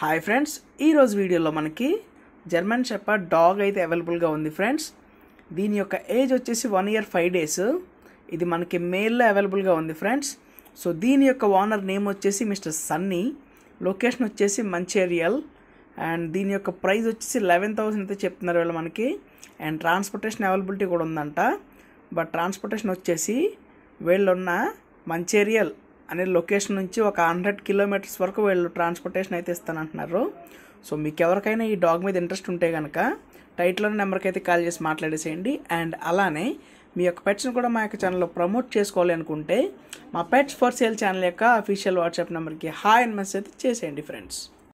hi friends ఈరోజు వీడియోలో మనకి జర్మన్ షెప్ప డాగ్ అయితే అవైలబుల్గా ఉంది ఫ్రెండ్స్ దీని యొక్క ఏజ్ వచ్చేసి వన్ ఇయర్ ఫైవ్ డేస్ ఇది మనకి మేల్లో అవైలబుల్గా ఉంది ఫ్రెండ్స్ సో దీని యొక్క ఓనర్ నేమ్ వచ్చేసి మిస్టర్ సన్నీ లొకేషన్ వచ్చేసి మంచేరియల్ అండ్ దీని యొక్క ప్రైస్ వచ్చేసి లెవెన్ థౌసండ్ అయితే చెప్తున్నారు వీళ్ళు మనకి అండ్ ట్రాన్స్పోర్టేషన్ అవైలబిలిటీ కూడా ఉందంట బట్ ట్రాన్స్పోర్టేషన్ వచ్చేసి వీళ్ళున్న మంచేరియల్ అనే లొకేషన్ నుంచి ఒక హండ్రెడ్ కిలోమీటర్స్ వరకు వీళ్ళు ట్రాన్స్పోర్టేషన్ అయితే ఇస్తానంటున్నారు సో మీకు ఎవరికైనా ఈ డాగ్ మీద ఇంట్రెస్ట్ ఉంటే కనుక టైట్లో నెంబర్కి అయితే కాల్ చేసి మాట్లాడేసేయండి అండ్ అలానే మీ యొక్క పెట్స్ని కూడా మా యొక్క ఛానల్లో ప్రమోట్ చేసుకోవాలి అనుకుంటే మా పెట్స్ ఫర్ సేల్ ఛానల్ యొక్క అఫీషియల్ వాట్సాప్ నెంబర్కి హాయ్ అండ్ మెసేజ్ చేసేయండి ఫ్రెండ్స్